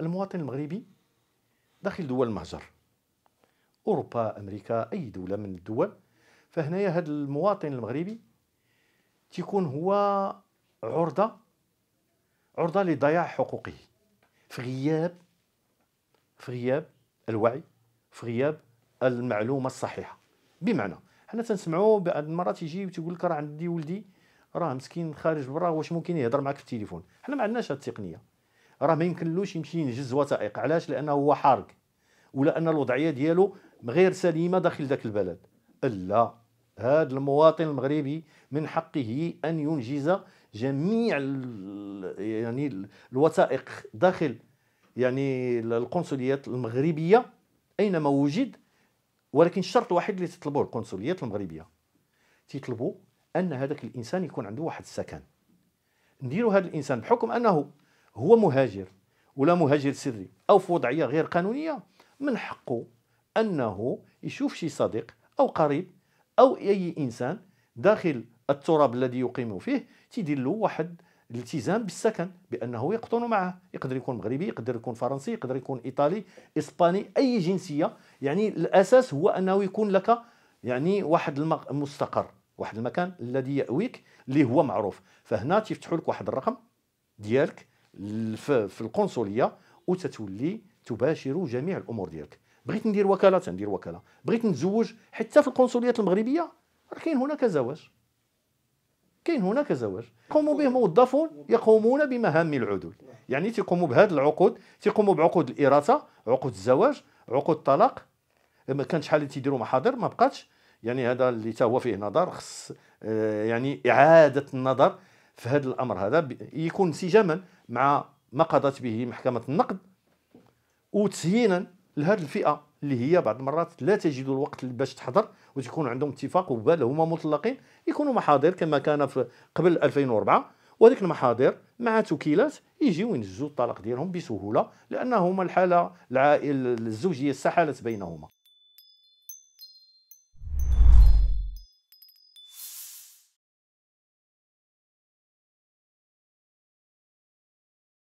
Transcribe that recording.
المواطن المغربي داخل دول المهجر اوروبا امريكا اي دوله من الدول فهنايا هذا المواطن المغربي تيكون هو عرضه عرضه لضياع حقوقه في غياب في غياب الوعي في غياب المعلومه الصحيحه بمعنى حنا تنسمعوا بعض المرات يجي وتقول لك راه عندي ولدي راه مسكين خارج برا واش ممكن يهضر معك في التليفون حنا ما عندناش هذه التقنيه راه ما يمكنلوش يمشي ينجز وثائق علاش لانه هو حارق ولا ان الوضعيه ديالو غير سليمه داخل ذاك البلد الا هذا المواطن المغربي من حقه ان ينجز جميع يعني الوثائق داخل يعني القنصليات المغربيه اينما وجد ولكن الشرط واحد اللي تطلبوه القنصليات المغربيه تيطلبوا ان هذاك الانسان يكون عنده واحد السكن نديروا هذا الانسان بحكم انه هو مهاجر ولا مهاجر سري او في وضعيه غير قانونيه من حقه انه يشوف شي صديق او قريب او اي انسان داخل التراب الذي يقيم فيه تيدير له واحد الالتزام بالسكن بانه يقطن معه يقدر يكون مغربي يقدر يكون فرنسي يقدر يكون ايطالي اسباني اي جنسيه يعني الاساس هو انه يكون لك يعني واحد المستقر واحد المكان الذي ياويك اللي هو معروف فهنا تيفتحوا لك واحد الرقم ديالك في القنصليه وتتولي تباشر جميع الامور ديالك بغيت ندير وكاله تندير وكاله بغيت نتزوج حتى في القنصليات المغربيه راه كاين هناك زواج كاين هناك زواج يقوم به موظفون يقومون بمهام العدول يعني تيقوموا بهذه العقود تيقوموا بعقود الاراثه عقود الزواج عقود الطلاق ما كانش شحال تيديروا محاضر ما بقاتش يعني هذا اللي تا هو فيه نظر خص آه، يعني إعادة النظر في هذا الأمر هذا يكون انسجاما مع ما قضت به محكمة النقد وتسهيلا لهذه الفئة اللي هي بعض المرات لا تجد الوقت باش تحضر وتكون عندهم اتفاق وبال هما مطلقين يكونوا محاضر كما كان في قبل 2004 وهذيك المحاضر مع توكيلات يجيو ينجزوا الطلاق ديالهم بسهوله لانهما الحاله العائل الزوجيه سحلت بينهما